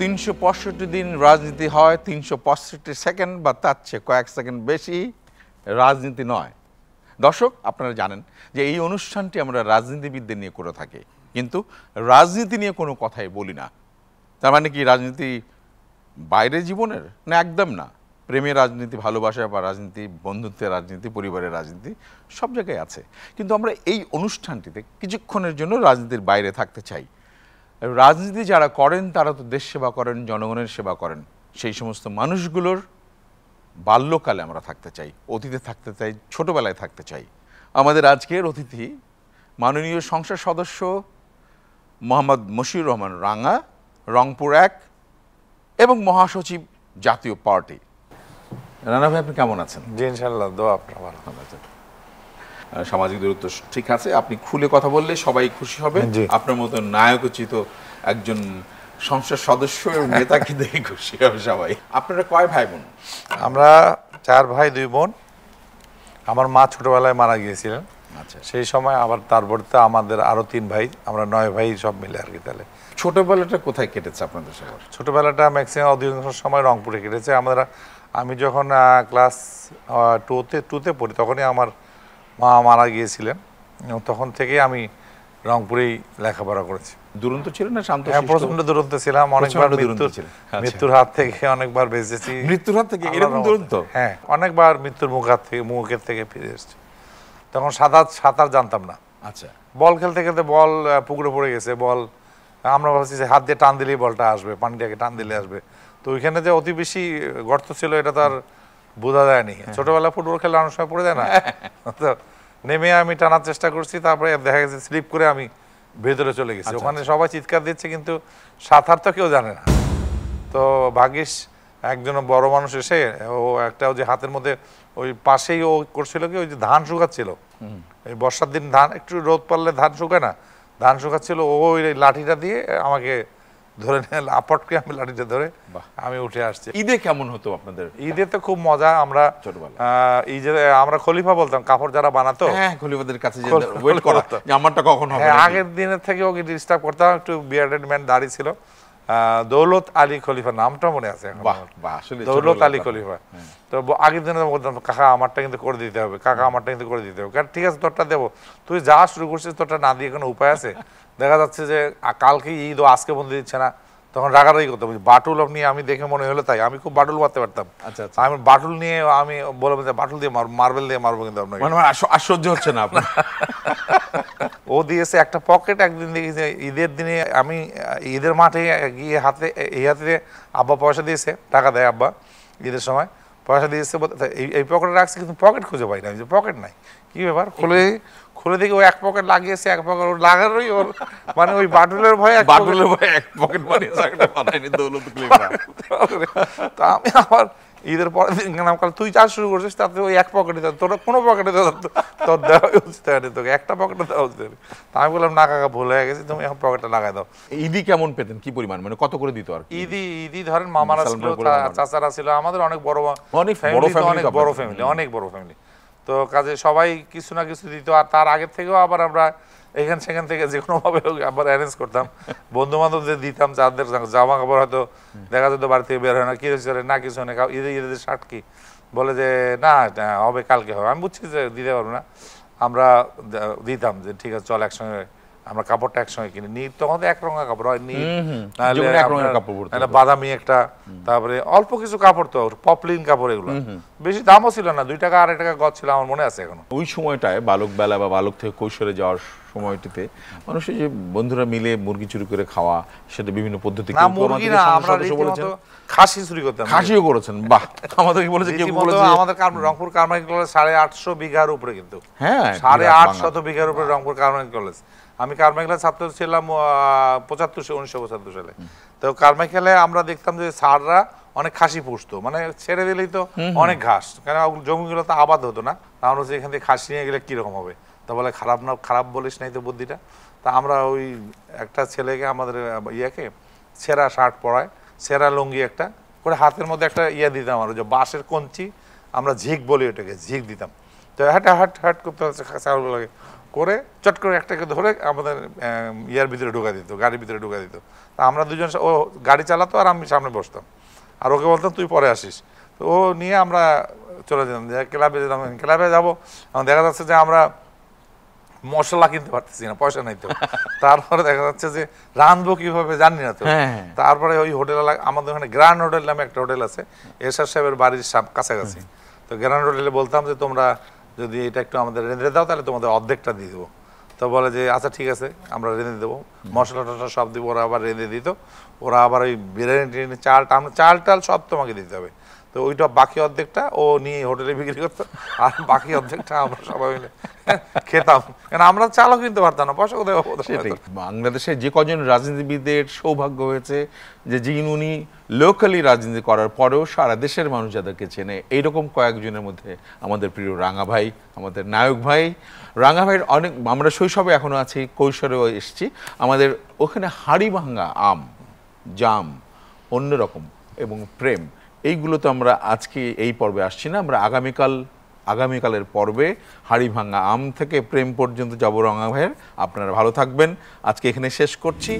তিনশো দিন রাজনীতি হয় তিনশো সেকেন্ড বা তার চেয়ে কয়েক সেকেন্ড বেশি রাজনীতি নয় দর্শক আপনারা জানেন যে এই অনুষ্ঠানটি আমরা রাজনীতিবিদদের নিয়ে করে থাকি কিন্তু রাজনীতি নিয়ে কোনো কথাই বলি না তার মানে কি রাজনীতি বাইরে জীবনের না একদম না প্রেমের রাজনীতি ভালোবাসা বা রাজনীতি বন্ধুত্বের রাজনীতি পরিবারের রাজনীতি সব জায়গায় আছে কিন্তু আমরা এই অনুষ্ঠানটিতে কিছুক্ষণের জন্য রাজনীতির বাইরে থাকতে চাই রাজনীতি যারা করেন তারা তো দেশ সেবা করেন জনগণের সেবা করেন সেই সমস্ত মানুষগুলোর বাল্যকালে আমরা থাকতে চাই অতীতে থাকতে চাই ছোটোবেলায় থাকতে চাই আমাদের আজকের অতিথি মাননীয় সংসদ সদস্য মোহাম্মদ মশিউর রহমান রাঙা রংপুর এক এবং মহাসচিব জাতীয় পার্টি রানা ভাই আপনি কেমন আছেন জি ইনশাল্লাহ দোয়া আপনার ভালো আছেন সামাজিক দূরত্ব ঠিক আছে আপনি খুলে কথা বললে সবাই খুশি হবে আপনার মতো নায়কোচিত একজন সংসদ সদস্য নেতাকে দেখে খুশি হবে সবাই আপনারা কয় ভাই বোন আমরা চার ভাই দুই বোন আমার মা ছোটবেলায় মারা গিয়েছিলেন আচ্ছা সেই সময় আবার তারপরতে আমাদের আরও তিন ভাই আমরা নয় ভাই সব মিলে আর কি তাহলে ছোটোবেলাটা কোথায় কেটেছে আপনাদের সবার ছোটবেলাটা ম্যাক্সিমাম অধিকাংশ সময় রংপুরে কেটেছে আমরা আমি যখন ক্লাস টুতে টুতে পড়ি তখনই আমার মা মারা গিয়েছিলেন তখন থেকে আমি রংপুরেই লেখাপড়া করেছি দুরন্ত ছিল না শান্ত হ্যাঁ প্রচন্ড দুরন্ত ছিলাম আচ্ছা। অনেকবার মৃত্যুর হাত থেকে অনেকবার বেঁচেছি মৃত্যুর হাত থেকে এরকম দুরন্ত হ্যাঁ অনেকবার মৃত্যুর মুখ হাত থেকে মুখের থেকে ফিরে এসেছি তখন সাঁতার সাঁতার জানতাম না আচ্ছা বল খেলতে খেলতে বল পুকুরে পড়ে গেছে বল আমরা ভাবছি যে হাত দিয়ে টান দিলেই বলটা আসবে পানিটাকে টান দিলে আসবে তো ওইখানে যে অতি বেশি গর্ত ছিল এটা তার বোঝা দেয়নি হ্যাঁ। ছোটবেলা ফুটবল খেলে অনেক সময় পড়ে যায় না তো নেমে আমি টানার চেষ্টা করছি তারপরে দেখা গেছে স্লিপ করে আমি ভেতরে চলে গেছি আচ্ছা, ওখানে আচ্ছা। সবাই চিৎকার দিচ্ছে কিন্তু সাঁতার তো কেউ জানে না তো ভাগ্যিস একজন বড় মানুষ এসে ও একটা ওই যে হাতের মধ্যে ওই পাশেই ও করছিল কি ওই যে ধান শুকাচ্ছিল এই বর্ষার দিন ধান একটু রোদ পারলে ধান শুকায় না ধান শুকাচ্ছিল ওই লাঠিটা দিয়ে আমাকে ধরে আপটকে আমি লাঠিটা ধরে আমি উঠে আসছি ঈদে কেমন হতো আপনাদের ঈদে তো খুব মজা আমরা ছোটবেলা ঈদে আমরা খলিফা বলতাম কাপড় যারা বানাতো হ্যাঁ খলিফাদের কাছে ওয়েট করাতো আমারটা কখন হবে হ্যাঁ, আগের দিনের থেকে ওকে ডিস্টার্ব করতাম একটু বিয়ার্ডেড ম্যান দাঁড়িয়ে ছিল দৌলত আলী খলিফা নামটা মনে আছে দৌলত আলী খলিফা হ্যাঁ। তো আগের দিনে বলতাম কাকা আমারটা কিন্তু করে দিতে হবে কাকা আমারটা কিন্তু করে দিতে হবে কারণ ঠিক আছে তোরটা দেবো তুই যা শুরু করছিস তোরটা না দিয়ে কোনো উপায় আছে দেখা যাচ্ছে যে কালকে ঈদ ও আজকে বন্ধ দিচ্ছে না তখন রাগারাগি করতাম বাটুল নিয়ে আমি দেখে মনে হলো তাই আমি খুব বাটুল মারতে পারতাম আচ্ছা, আচ্ছা। আমি বাটুল নিয়ে আমি বললাম যে বাটুল দিয়ে মার্বেল দিয়ে মারবো কিন্তু আপনাকে মানে, মানে, আশ্চর্য হচ্ছে না আপনার ও দিয়েছে একটা পকেট একদিন দেখি যে ঈদের দিনে আমি ঈদের মাঠে গিয়ে হাতে এই হাতে আব্বা পয়সা দিয়েছে টাকা দেয় আব্বা ঈদের সময় পয়সা দিয়েছে এই পকেটে রাখছে কিন্তু পকেট খুঁজে পাই না যে পকেট নাই কী ব্যাপার খুলে খুলে দেখি ও এক পকেট লাগিয়েছে এক পকেট ওর লাগারই ওর মানে ওই বাটুলের ভয়ে বাটুলের ভয়ে এক পকেট মানে একটা তা আমি আবার ঈদের পরের দিন কেন কাল তুই চাষ শুরু করছিস তাতে ওই এক পকেটে তোর কোনো পকেটে দেওয়া তোর দেওয়া উচিত হয়নি তোকে একটা পকেটে দেওয়া উচিত হয়নি তা আমি বললাম না কাকা ভুল হয়ে গেছে তুমি এখন পকেটে লাগাই দাও ঈদি কেমন পেতেন কি পরিমাণ মানে কত করে দিত আর ঈদি ঈদি ধরেন মামারা ছিল চাচারা ছিল আমাদের অনেক বড় অনেক ফ্যামিলি অনেক বড় ফ্যামিলি অনেক বড় ফ্যামিলি তো কাজে সবাই কিছু না কিছু দিত আর তার আগের থেকেও আবার আমরা এখান সেখান থেকে যে কোনোভাবে আবার অ্যারেঞ্জ করতাম বন্ধু বান্ধবদের দিতাম যাদের জামা কাপড় হয়তো দেখা যেত বাড়ি থেকে বের হয় না কি হয়েছে না কিছু না ঈদের ঈদের শার্ট কী বলে যে না হবে কালকে হবে আমি বুঝছি যে দিতে পারবো না আমরা দিতাম যে ঠিক আছে চল একসঙ্গে আমরা কাপড়টা একসঙ্গে কিনি নীল তখন তো একরঙা কাপড় হয় নীল বাদামি একটা তারপরে অল্প কিছু কাপড় তো পপলিন কাপড় এগুলো বেশি দামও ছিল না দুই টাকা আড়াই টাকা গছ ছিল আমার মনে আছে এখন ওই সময়টায় বালক বেলা বা বালক থেকে কৈশোরে যাওয়ার সময়টিতে মানুষের যে বন্ধুরা মিলে মুরগি চুরি করে খাওয়া সেটা বিভিন্ন পদ্ধতি খাসি চুরি করতাম খাসিও করেছেন বাহ আমাদেরকে বলেছে বলেছে আমাদের রংপুর কারমাইক কলেজ সাড়ে আটশো বিঘার উপরে কিন্তু হ্যাঁ সাড়ে আটশত বিঘার উপরে রংপুর কারমাইক কলেজ আমি কারমাইকেলা ছাত্র ছিলাম পঁচাত্তর উনিশশো পঁচাত্তর সালে তো কারমাইকেলে আমরা দেখতাম যে সাররা অনেক খাসি পুষতো মানে ছেড়ে দিলেই তো অনেক ঘাস কেন জমিগুলো তো আবাদ হতো না আমরা হচ্ছে এখান থেকে খাসি নিয়ে গেলে কীরকম হবে তা বলে খারাপ না খারাপ বলিস নাই তো বুদ্ধিটা তা আমরা ওই একটা ছেলেকে আমাদের ইয়াকে ছেঁড়া শার্ট পরায় ছেঁড়া লুঙ্গি একটা করে হাতের মধ্যে একটা ইয়ে দিতাম আর যে বাঁশের কঞ্চি আমরা ঝিক বলি ওটাকে ঝিক দিতাম তো হ্যাট হ্যাট হ্যাট করতে চাউলগুলোকে করে চট করে একটাকে ধরে আমাদের ইয়ার ভিতরে ঢুকা দিত গাড়ির ভিতরে ঢুকা দিত তা আমরা দুজন ও গাড়ি চালাতো আর আমি সামনে বসতাম আর ওকে বলতাম তুই পরে আসিস তো ও নিয়ে আমরা চলে যেতাম যে ক্লাবে যেতাম ক্লাবে যাবো দেখা যাচ্ছে যে আমরা মশলা কিনতে পারতেছি না পয়সা নাই তো তারপরে দেখা যাচ্ছে যে রাঁধবো কিভাবে জানি না তো হ্যাঁ, হ্যাঁ। তারপরে ওই হোটেল আমাদের ওখানে গ্র্যান্ড হোটেল নামে একটা হোটেল আছে এরশাদ সাহেবের বাড়ির কাছাকাছি তো গ্র্যান্ড হোটেলে বলতাম যে তোমরা যদি এটা একটু আমাদের রেঁধে দাও তাহলে তোমাদের অর্ধেকটা দিয়ে দেবো তো বলে যে আচ্ছা ঠিক আছে আমরা রেঁধে দেবো মশলা টশলা সব দিব ওরা আবার রেঁধে দিত ওরা আবার ওই বিরিয়ানি টিরিয়ানি চাল চাল টাল সব তোমাকে দিতে হবে তো ওইটা বাকি অর্ধেকটা ও নিয়ে হোটেলে বিক্রি করতো আর বাকি অর্ধেকটা আমরা সবাই মিলে খেতাম কেন আমরা চালও কিনতে পারতাম না পয়সা কোথায় বাংলাদেশে যে কজন রাজনীতিবিদের সৌভাগ্য হয়েছে যে যিনি উনি লোকালি রাজনীতি করার পরেও সারা দেশের মানুষ যাদেরকে চেনে এইরকম কয়েকজনের মধ্যে আমাদের প্রিয় রাঙা ভাই আমাদের নায়ক ভাই রাঙা ভাইয়ের অনেক আমরা শৈশবে এখনও আছি কৈশোরেও এসছি আমাদের ওখানে হাড়ি ভাঙা আম জাম অন্যরকম এবং প্রেম এইগুলো তো আমরা আজকে এই পর্বে আসছি না আমরা আগামীকাল আগামীকালের পর্বে হাড়ি ভাঙা আম থেকে প্রেম পর্যন্ত যাব রঙা ভাইয়ের আপনারা ভালো থাকবেন আজকে এখানে শেষ করছি